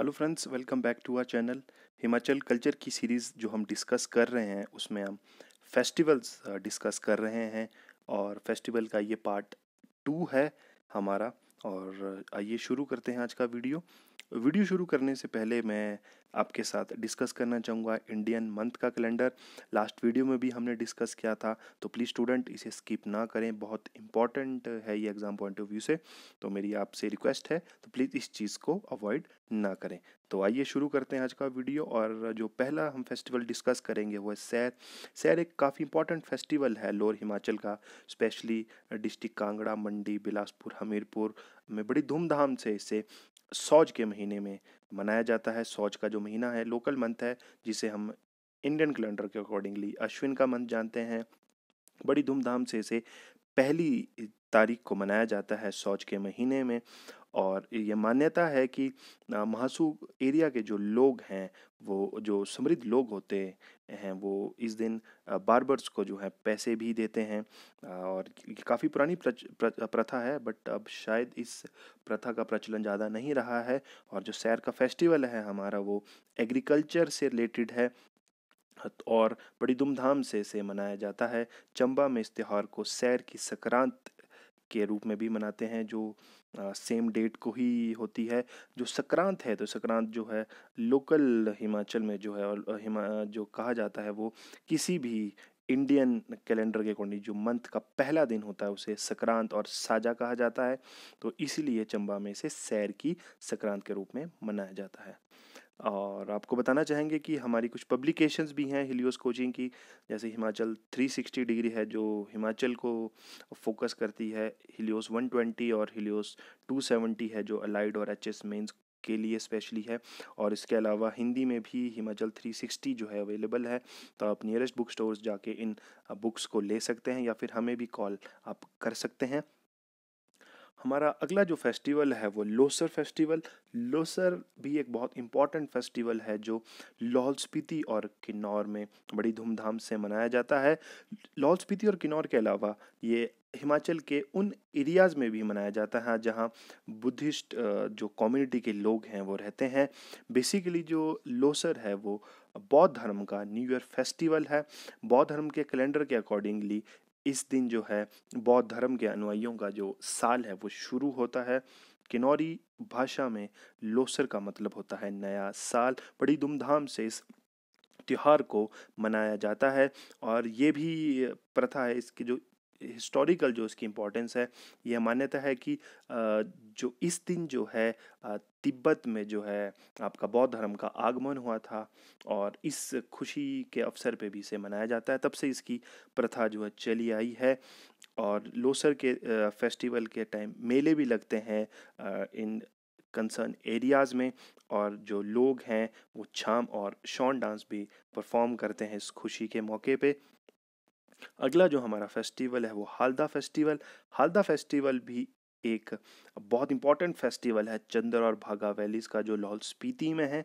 hello friends welcome back to our channel Himachal culture की series जो हम डिस्कस कर रहे हैं उसमें हम फेस्टिवल्स डिस्कस कर रहे हैं और फेस्टिवल का ये पार्ट टू है हमारा और आइए शुरू करते हैं आज का वीडियो वीडियो शुरू करने से पहले मैं आपके साथ डिस्कस करना चाहूँगा इंडियन मंथ का कैलेंडर लास्ट वीडियो में भी हमने डिस्कस किया था तो प्लीज़ स्टूडेंट इसे स्किप ना करें बहुत इंपॉर्टेंट है ये एग्ज़ाम पॉइंट ऑफ व्यू से तो मेरी आपसे रिक्वेस्ट है तो प्लीज़ इस चीज़ को अवॉइड ना करें तो आइए शुरू करते हैं आज का वीडियो और जो पहला हम फेस्टिवल डिस्कस करेंगे वो है सैर सैर एक काफ़ी इंपॉर्टेंट फेस्टिवल है लोअर हिमाचल का स्पेशली डिस्ट्रिक्ट कांगड़ा मंडी बिलासपुर हमीरपुर में बड़ी धूमधाम से इसे सौज के महीने में मनाया जाता है सौज का जो महीना है लोकल मंथ है जिसे हम इंडियन कैलेंडर के अकॉर्डिंगली अश्विन का मंथ जानते हैं बड़ी धूमधाम से इसे पहली तारीख को मनाया जाता है सौज के महीने में और ये मान्यता है कि महासू एरिया के जो लोग हैं वो जो समृद्ध लोग होते हैं वो इस दिन बार्बर्स को जो है पैसे भी देते हैं और काफ़ी पुरानी प्रथा है बट अब शायद इस प्रथा का प्रचलन ज़्यादा नहीं रहा है और जो सैर का फेस्टिवल है हमारा वो एग्रीकल्चर से रिलेटेड है और बड़ी धूमधाम से इसे मनाया जाता है चंबा में इस त्यौहार को सैर की संक्रांत के रूप में भी मनाते हैं जो सेम डेट को ही होती है जो संक्रांत है तो संक्रांत जो है लोकल हिमाचल में जो है और हिमा जो कहा जाता है वो किसी भी इंडियन कैलेंडर के अकॉर्डिंग जो मंथ का पहला दिन होता है उसे संक्रांत और साजा कहा जाता है तो इसीलिए चंबा में इसे सैर की संक्रांत के रूप में मनाया जाता है और आपको बताना चाहेंगे कि हमारी कुछ पब्लिकेशंस भी हैं हिलियोस कोचिंग की जैसे हिमाचल 360 डिग्री है जो हिमाचल को फोकस करती है हिलियोस 120 और हिलियोस 270 है जो अलाइड और एच एस मेन्स के लिए स्पेशली है और इसके अलावा हिंदी में भी हिमाचल 360 जो है अवेलेबल है तो आप नियरेस्ट बुक स्टोर जाके इन बुक्स को ले सकते हैं या फिर हमें भी कॉल आप कर सकते हैं हमारा अगला जो फेस्टिवल है वो लोसर फेस्टिवल लोसर भी एक बहुत इम्पॉर्टेंट फेस्टिवल है जो लाहौल स्पीति और किन्नौर में बड़ी धूमधाम से मनाया जाता है लाहौल स्पीति और किन्नौर के अलावा ये हिमाचल के उन एरियाज़ में भी मनाया जाता है जहाँ बुद्धिस्ट जो कम्युनिटी के लोग हैं वो रहते हैं बेसिकली जो लोसर है वो बौद्ध धर्म का न्यू ईयर फेस्टिवल है बौद्ध धर्म के कैलेंडर के अकॉर्डिंगली इस दिन जो है बौद्ध धर्म के अनुयायियों का जो साल है वो शुरू होता है किन्नौरी भाषा में लोसर का मतलब होता है नया साल बड़ी धूमधाम से इस त्यौहार को मनाया जाता है और ये भी प्रथा है इसकी जो हिस्टोरिकल जो इसकी इम्पोर्टेंस है यह मान्यता है कि जो इस दिन जो है तिब्बत में जो है आपका बौद्ध धर्म का आगमन हुआ था और इस खुशी के अवसर पे भी इसे मनाया जाता है तब से इसकी प्रथा जो है चली आई है और लोसर के फेस्टिवल के टाइम मेले भी लगते हैं इन कंसर्न एरियाज़ में और जो लोग हैं वो छाम और शॉन डांस भी परफॉर्म करते हैं इस खुशी के मौके पे अगला जो हमारा फेस्टिवल है वो हालदा फेस्टिवल हालदा फेस्टिवल भी एक बहुत इंपॉर्टेंट फेस्टिवल है चंद्र और भागा वैलीज का जो लाहौल स्पीति में है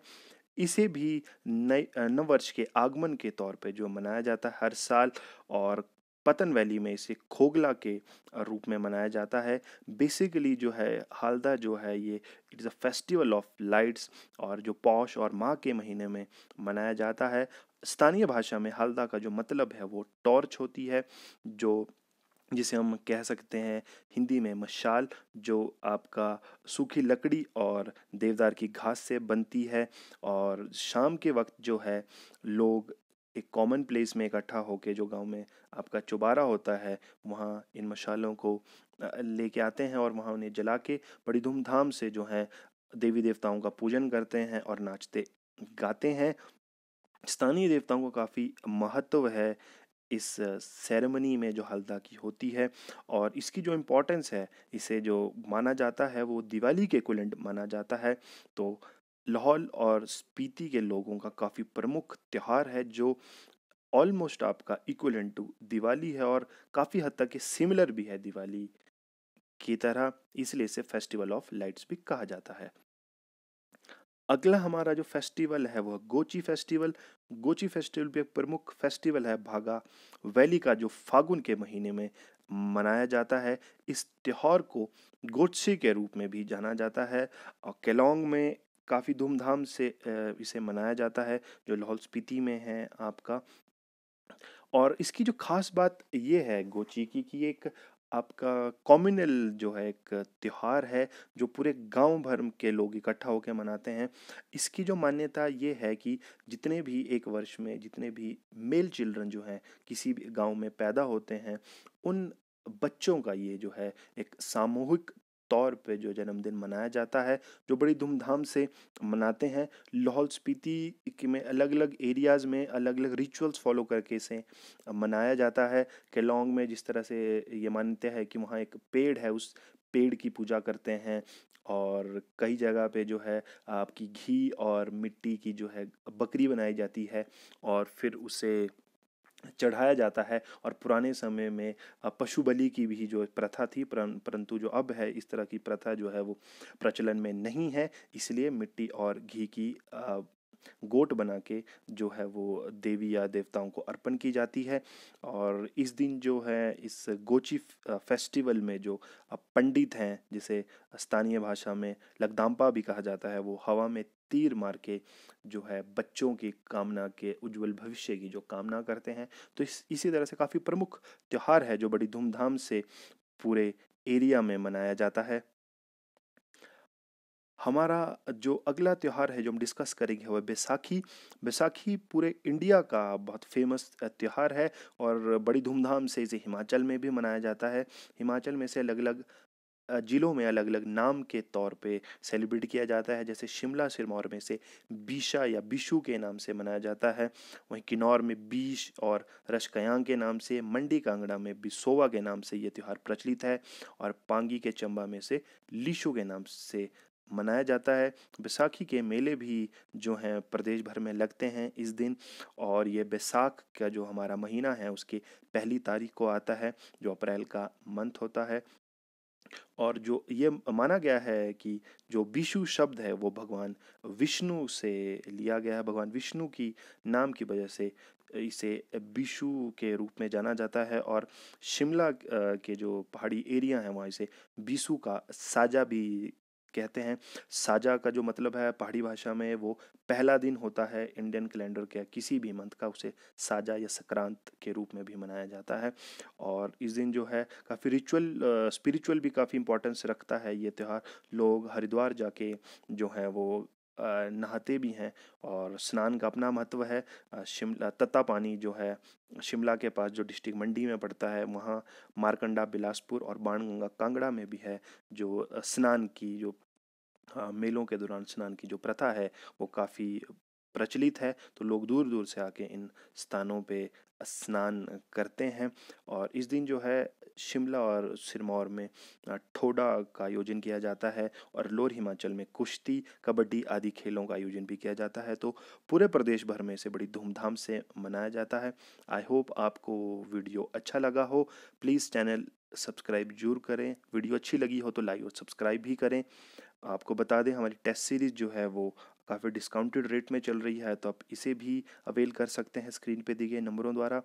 इसे भी नए नववर्ष के आगमन के तौर पे जो मनाया जाता है हर साल और पतन वैली में इसे खोगला के रूप में मनाया जाता है बेसिकली जो है हालदा जो है ये it is a festival of lights और जो पौष और माह के महीने में मनाया जाता है स्थानीय भाषा में हालदा का जो मतलब है वो टॉर्च होती है जो जिसे हम कह सकते हैं हिंदी में मशाल जो आपका सूखी लकड़ी और देवदार की घास से बनती है और शाम के वक्त जो है लोग एक कॉमन प्लेस में इकट्ठा होकर जो गांव में आपका चुबारा होता है वहाँ इन मशालों को लेके आते हैं और वहाँ उन्हें जला के बड़ी धूमधाम से जो है देवी देवताओं का पूजन करते हैं और नाचते गाते हैं स्थानीय देवताओं का काफ़ी महत्व है इस सेरेमनी में जो हल्दा की होती है और इसकी जो इम्पोर्टेंस है इसे जो माना जाता है वो दिवाली के कुलेंट माना जाता है तो लाहौल और स्पीति के लोगों का काफ़ी प्रमुख त्यौहार है जो ऑलमोस्ट आपका इक्वलेंट टू दिवाली है और काफ़ी हद तक ये सिमिलर भी है दिवाली की तरह इसलिए इसे फेस्टिवल ऑफ लाइट्स भी कहा जाता है अगला हमारा जो फेस्टिवल है वह गोची फेस्टिवल गोची फेस्टिवल भी एक प्रमुख फेस्टिवल है भागा वैली का जो फागुन के महीने में मनाया जाता है इस त्यौहार को गोची के रूप में भी जाना जाता है और केलोंग में काफ़ी धूमधाम से इसे मनाया जाता है जो लाहौल स्पीति में है आपका और इसकी जो खास बात ये है गोची की कि एक आपका कॉम्यूनल जो है एक त्यौहार है जो पूरे गांव भर के लोग इकट्ठा होकर मनाते हैं इसकी जो मान्यता ये है कि जितने भी एक वर्ष में जितने भी मेल चिल्ड्रन जो हैं किसी भी गांव में पैदा होते हैं उन बच्चों का ये जो है एक सामूहिक तौर पे जो जन्मदिन मनाया जाता है जो बड़ी धूमधाम से मनाते हैं लाहौल स्पीति में अलग अलग एरियाज़ में अलग अलग रिचुअल्स फॉलो करके इसे मनाया जाता है केलोंग में जिस तरह से ये मानते हैं कि वहाँ एक पेड़ है उस पेड़ की पूजा करते हैं और कई जगह पे जो है आपकी घी और मिट्टी की जो है बकरी बनाई जाती है और फिर उसे चढ़ाया जाता है और पुराने समय में पशु बलि की भी जो प्रथा थी परंतु जो अब है इस तरह की प्रथा जो है वो प्रचलन में नहीं है इसलिए मिट्टी और घी की गोट बना के जो है वो देवी या देवताओं को अर्पण की जाती है और इस दिन जो है इस गोची फेस्टिवल में जो पंडित हैं जिसे स्थानीय भाषा में लगदाम्पा भी कहा जाता है वो हवा में तीर मार के जो है बच्चों की कामना के उज्जवल भविष्य की जो कामना करते हैं तो इस इसी तरह से काफ़ी प्रमुख त्यौहार है जो बड़ी धूमधाम से पूरे एरिया में मनाया जाता है हमारा जो अगला त्यौहार है जो हम डिस्कस करेंगे वह बैसाखी बैसाखी पूरे इंडिया का बहुत फेमस त्यौहार है और बड़ी धूमधाम से इसे हिमाचल में भी मनाया जाता है हिमाचल में से अलग अलग जिलों में अलग अलग नाम के तौर पे सेलिब्रेट किया जाता है जैसे शिमला सिरमौर में से बीशा या बिशु के नाम से मनाया जाता है वहीं किन्नौर में बीश और रशकयांग के नाम से मंडी कांगड़ा में बिसोवा के नाम से ये त्यौहार प्रचलित है और पांगी के चंबा में से लिशु के नाम से मनाया जाता है बैसाखी के मेले भी जो हैं प्रदेश भर में लगते हैं इस दिन और ये बैसाख का जो हमारा महीना है उसकी पहली तारीख को आता है जो अप्रैल का मंथ होता है और जो ये माना गया है कि जो विषु शब्द है वो भगवान विष्णु से लिया गया है भगवान विष्णु की नाम की वजह से इसे विषु के रूप में जाना जाता है और शिमला के जो पहाड़ी एरिया है वहाँ इसे बीसू का साजा भी कहते हैं साजा का जो मतलब है पहाड़ी भाषा में वो पहला दिन होता है इंडियन कैलेंडर के किसी भी मंथ का उसे साजा या संक्रांत के रूप में भी मनाया जाता है और इस दिन जो है काफ़ी रिचुअल स्पिरिचुअल भी काफ़ी इंपॉर्टेंस रखता है ये त्यौहार लोग हरिद्वार जाके जो है वो नहाते भी हैं और स्नान का अपना महत्व है शिमला तत्ता पानी जो है शिमला के पास जो डिस्ट्रिक्ट मंडी में पड़ता है वहाँ मारकंडा बिलासपुर और बाणगंगा कांगड़ा में भी है जो स्नान की जो हाँ, मेलों के दौरान स्नान की जो प्रथा है वो काफ़ी प्रचलित है तो लोग दूर दूर से आके इन स्थानों पे स्नान करते हैं और इस दिन जो है शिमला और सिरमौर में ठोडा का आयोजन किया जाता है और लोअर हिमाचल में कुश्ती कबड्डी आदि खेलों का आयोजन भी किया जाता है तो पूरे प्रदेश भर में इसे बड़ी धूमधाम से मनाया जाता है आई होप आपको वीडियो अच्छा लगा हो प्लीज़ चैनल सब्सक्राइब जरूर करें वीडियो अच्छी लगी हो तो लाइक और सब्सक्राइब भी करें आपको बता दें हमारी टेस्ट सीरीज़ जो है वो काफ़ी डिस्काउंटेड रेट में चल रही है तो आप इसे भी अवेल कर सकते हैं स्क्रीन पे दिए गए नंबरों द्वारा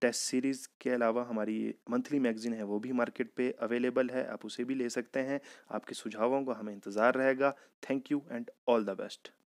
टेस्ट सीरीज़ के अलावा हमारी मंथली मैगजीन है वो भी मार्केट पे अवेलेबल है आप उसे भी ले सकते हैं आपके सुझावों का हमें इंतज़ार रहेगा thank you and all the best